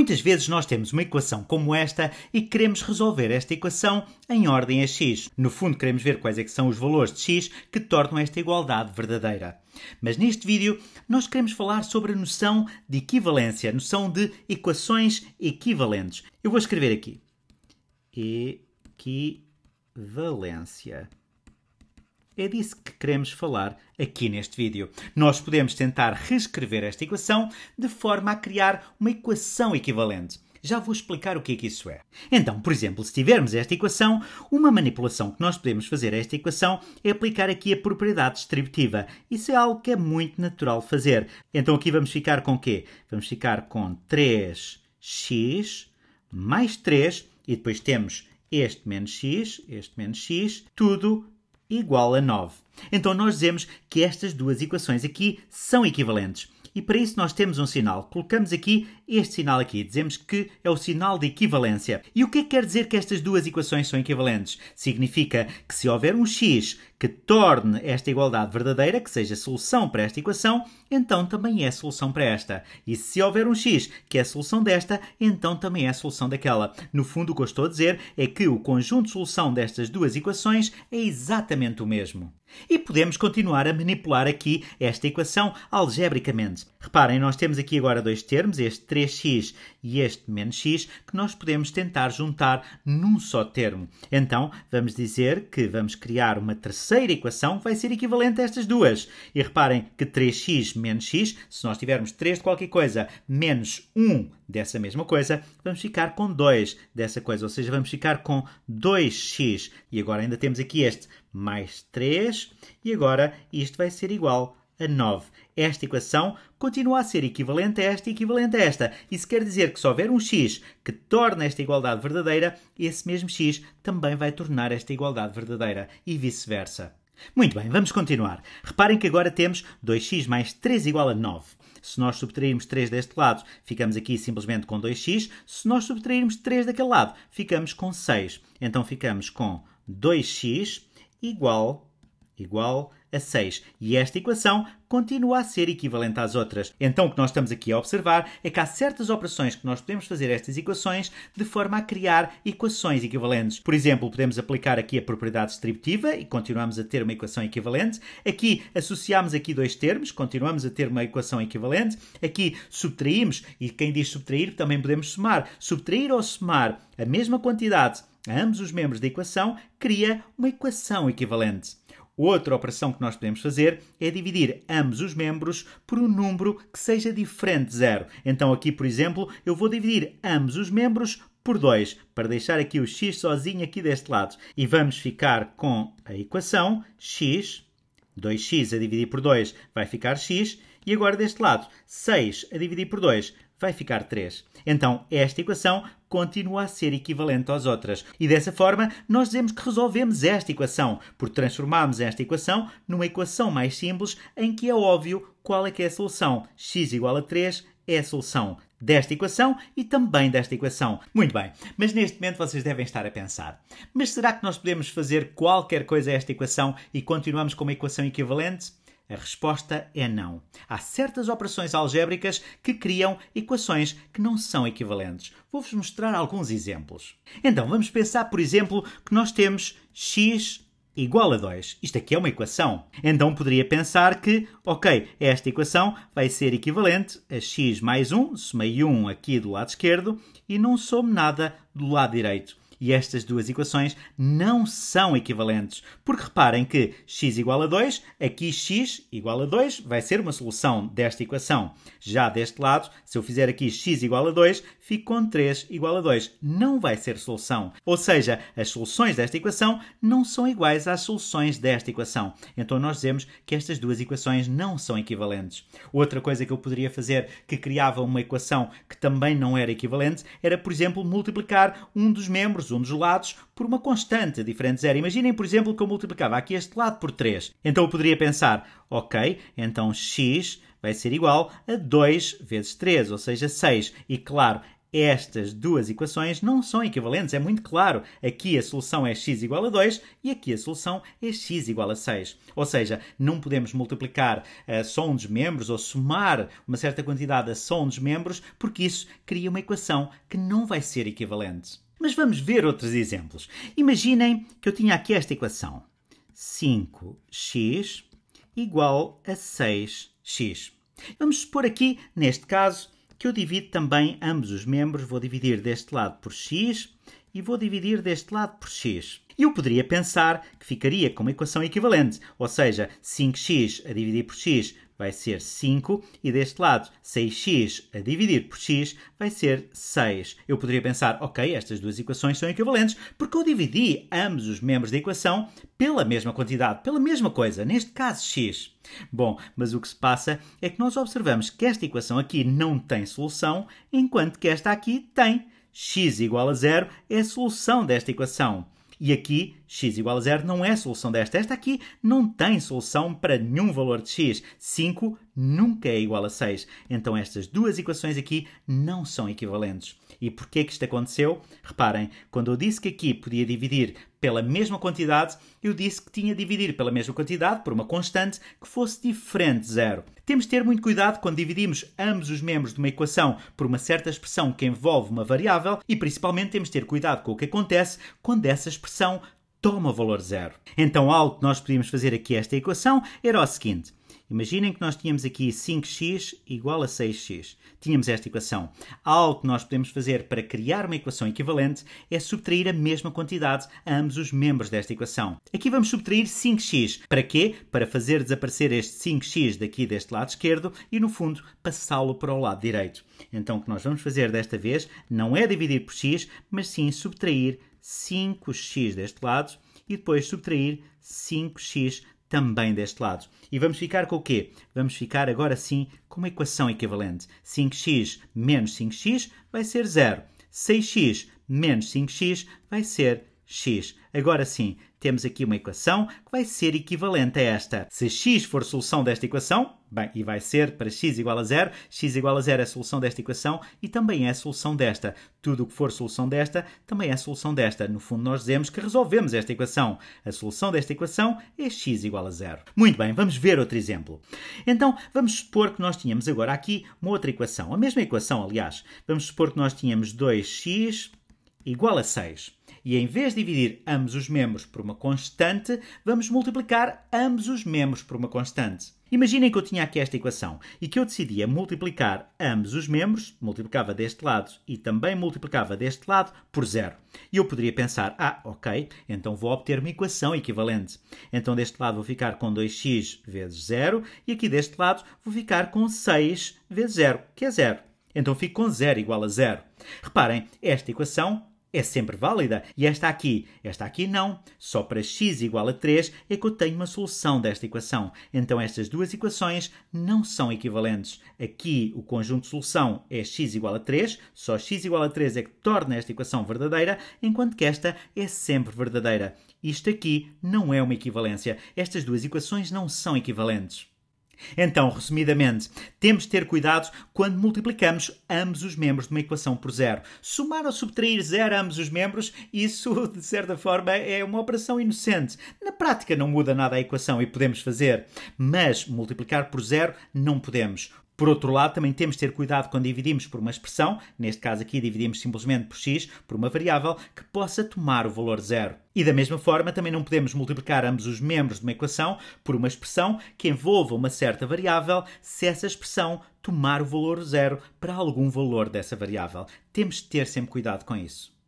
Muitas vezes nós temos uma equação como esta e queremos resolver esta equação em ordem a x. No fundo, queremos ver quais é que são os valores de x que tornam esta igualdade verdadeira. Mas neste vídeo nós queremos falar sobre a noção de equivalência, a noção de equações equivalentes. Eu vou escrever aqui. Equivalência é disso que queremos falar aqui neste vídeo. Nós podemos tentar reescrever esta equação de forma a criar uma equação equivalente. Já vou explicar o que é que isso é. Então, por exemplo, se tivermos esta equação, uma manipulação que nós podemos fazer a esta equação é aplicar aqui a propriedade distributiva. Isso é algo que é muito natural fazer. Então aqui vamos ficar com o quê? Vamos ficar com 3x mais 3 e depois temos este menos x, este menos x, tudo igual a 9. Então nós dizemos que estas duas equações aqui são equivalentes. E para isso nós temos um sinal. Colocamos aqui este sinal aqui. Dizemos que é o sinal de equivalência. E o que é que quer dizer que estas duas equações são equivalentes? Significa que se houver um x que torne esta igualdade verdadeira, que seja solução para esta equação, então também é solução para esta. E se houver um x que é solução desta, então também é solução daquela. No fundo, o que eu estou a dizer é que o conjunto de solução destas duas equações é exatamente o mesmo. E podemos continuar a manipular aqui esta equação algebricamente. Reparem, nós temos aqui agora dois termos, este 3x e este menos x, que nós podemos tentar juntar num só termo. Então, vamos dizer que vamos criar uma terceira terceira equação vai ser equivalente a estas duas. E reparem que 3x menos x, se nós tivermos 3 de qualquer coisa menos 1 dessa mesma coisa, vamos ficar com 2 dessa coisa, ou seja, vamos ficar com 2x. E agora ainda temos aqui este mais 3, e agora isto vai ser igual a 9. Esta equação continua a ser equivalente a esta e equivalente a esta. Isso quer dizer que se houver um x que torna esta igualdade verdadeira, esse mesmo x também vai tornar esta igualdade verdadeira e vice-versa. Muito bem, vamos continuar. Reparem que agora temos 2x mais 3 igual a 9. Se nós subtrairmos 3 deste lado, ficamos aqui simplesmente com 2x. Se nós subtrairmos 3 daquele lado, ficamos com 6. Então ficamos com 2x igual, igual a 6. E esta equação continua a ser equivalente às outras. Então o que nós estamos aqui a observar é que há certas operações que nós podemos fazer estas equações de forma a criar equações equivalentes. Por exemplo, podemos aplicar aqui a propriedade distributiva e continuamos a ter uma equação equivalente. Aqui associamos aqui dois termos, continuamos a ter uma equação equivalente. Aqui subtraímos e quem diz subtrair também podemos somar. Subtrair ou somar a mesma quantidade a ambos os membros da equação cria uma equação equivalente. Outra operação que nós podemos fazer é dividir ambos os membros por um número que seja diferente de zero. Então aqui, por exemplo, eu vou dividir ambos os membros por 2, para deixar aqui o x sozinho aqui deste lado. E vamos ficar com a equação x, 2x a dividir por 2 vai ficar x, e agora deste lado, 6 a dividir por 2 vai ficar 3. Então, esta equação continua a ser equivalente às outras. E dessa forma, nós dizemos que resolvemos esta equação, por transformamos esta equação numa equação mais simples em que é óbvio qual é que é a solução. x igual a 3 é a solução desta equação e também desta equação. Muito bem, mas neste momento vocês devem estar a pensar: mas será que nós podemos fazer qualquer coisa a esta equação e continuamos com uma equação equivalente? A resposta é não. Há certas operações algébricas que criam equações que não são equivalentes. Vou-vos mostrar alguns exemplos. Então, vamos pensar, por exemplo, que nós temos x igual a 2. Isto aqui é uma equação. Então poderia pensar que, ok, esta equação vai ser equivalente a x mais 1, somei 1 aqui do lado esquerdo e não some nada do lado direito. E estas duas equações não são equivalentes, porque reparem que x igual a 2, aqui x igual a 2 vai ser uma solução desta equação. Já deste lado, se eu fizer aqui x igual a 2, fico com 3 igual a 2. Não vai ser solução. Ou seja, as soluções desta equação não são iguais às soluções desta equação. Então nós dizemos que estas duas equações não são equivalentes. Outra coisa que eu poderia fazer que criava uma equação que também não era equivalente era, por exemplo, multiplicar um dos membros um dos lados por uma constante diferente de zero. Imaginem, por exemplo, que eu multiplicava aqui este lado por 3. Então eu poderia pensar, ok, então x vai ser igual a 2 vezes 3, ou seja, 6. E claro, estas duas equações não são equivalentes, é muito claro. Aqui a solução é x igual a 2 e aqui a solução é x igual a 6. Ou seja, não podemos multiplicar uh, só um dos membros ou somar uma certa quantidade a só um dos membros, porque isso cria uma equação que não vai ser equivalente. Mas vamos ver outros exemplos. Imaginem que eu tinha aqui esta equação. 5x igual a 6x. Vamos supor aqui, neste caso, que eu divido também ambos os membros. Vou dividir deste lado por x e vou dividir deste lado por x. Eu poderia pensar que ficaria com uma equação equivalente, ou seja, 5x a dividir por x vai ser 5 e deste lado 6x a dividir por x vai ser 6. Eu poderia pensar, ok, estas duas equações são equivalentes porque eu dividi ambos os membros da equação pela mesma quantidade, pela mesma coisa, neste caso x. Bom, mas o que se passa é que nós observamos que esta equação aqui não tem solução, enquanto que esta aqui tem x igual a zero é a solução desta equação. E aqui, x igual a zero não é a solução desta. Esta aqui não tem solução para nenhum valor de x. 5 nunca é igual a 6. Então estas duas equações aqui não são equivalentes. E porquê que isto aconteceu? Reparem, quando eu disse que aqui podia dividir pela mesma quantidade, eu disse que tinha de dividir pela mesma quantidade por uma constante que fosse diferente de zero. Temos de ter muito cuidado quando dividimos ambos os membros de uma equação por uma certa expressão que envolve uma variável e principalmente temos de ter cuidado com o que acontece quando essa expressão toma valor zero. Então algo que nós podíamos fazer aqui esta equação era o seguinte. Imaginem que nós tínhamos aqui 5x igual a 6x. Tínhamos esta equação. Algo que nós podemos fazer para criar uma equação equivalente é subtrair a mesma quantidade a ambos os membros desta equação. Aqui vamos subtrair 5x. Para quê? Para fazer desaparecer este 5x daqui deste lado esquerdo e, no fundo, passá-lo para o lado direito. Então, o que nós vamos fazer desta vez não é dividir por x, mas sim subtrair 5x deste lado e depois subtrair 5x também deste lado. E vamos ficar com o quê? Vamos ficar agora sim com uma equação equivalente. 5x menos 5x vai ser zero. 6x menos 5x vai ser x. Agora sim, temos aqui uma equação que vai ser equivalente a esta. Se x for solução desta equação, bem, e vai ser para x igual a zero, x igual a zero é a solução desta equação e também é a solução desta. Tudo o que for solução desta também é a solução desta. No fundo, nós dizemos que resolvemos esta equação. A solução desta equação é x igual a zero. Muito bem, vamos ver outro exemplo. Então, vamos supor que nós tínhamos agora aqui uma outra equação, a mesma equação, aliás. Vamos supor que nós tínhamos 2x igual a 6. E em vez de dividir ambos os membros por uma constante, vamos multiplicar ambos os membros por uma constante. Imaginem que eu tinha aqui esta equação e que eu decidia multiplicar ambos os membros, multiplicava deste lado e também multiplicava deste lado por zero. E eu poderia pensar, ah, ok, então vou obter uma equação equivalente. Então deste lado vou ficar com 2x vezes zero e aqui deste lado vou ficar com 6 vezes zero, que é zero. Então fico com zero igual a zero. Reparem, esta equação é sempre válida. E esta aqui, esta aqui não. Só para x igual a 3 é que eu tenho uma solução desta equação. Então estas duas equações não são equivalentes. Aqui o conjunto de solução é x igual a 3, só x igual a 3 é que torna esta equação verdadeira, enquanto que esta é sempre verdadeira. Isto aqui não é uma equivalência. Estas duas equações não são equivalentes. Então, resumidamente, temos de ter cuidado quando multiplicamos ambos os membros de uma equação por zero. Somar ou subtrair zero a ambos os membros, isso de certa forma é uma operação inocente. Na prática não muda nada a equação e podemos fazer, mas multiplicar por zero não podemos. Por outro lado, também temos de ter cuidado quando dividimos por uma expressão, neste caso aqui dividimos simplesmente por x, por uma variável, que possa tomar o valor zero. E da mesma forma, também não podemos multiplicar ambos os membros de uma equação por uma expressão que envolva uma certa variável se essa expressão tomar o valor zero para algum valor dessa variável. Temos de ter sempre cuidado com isso.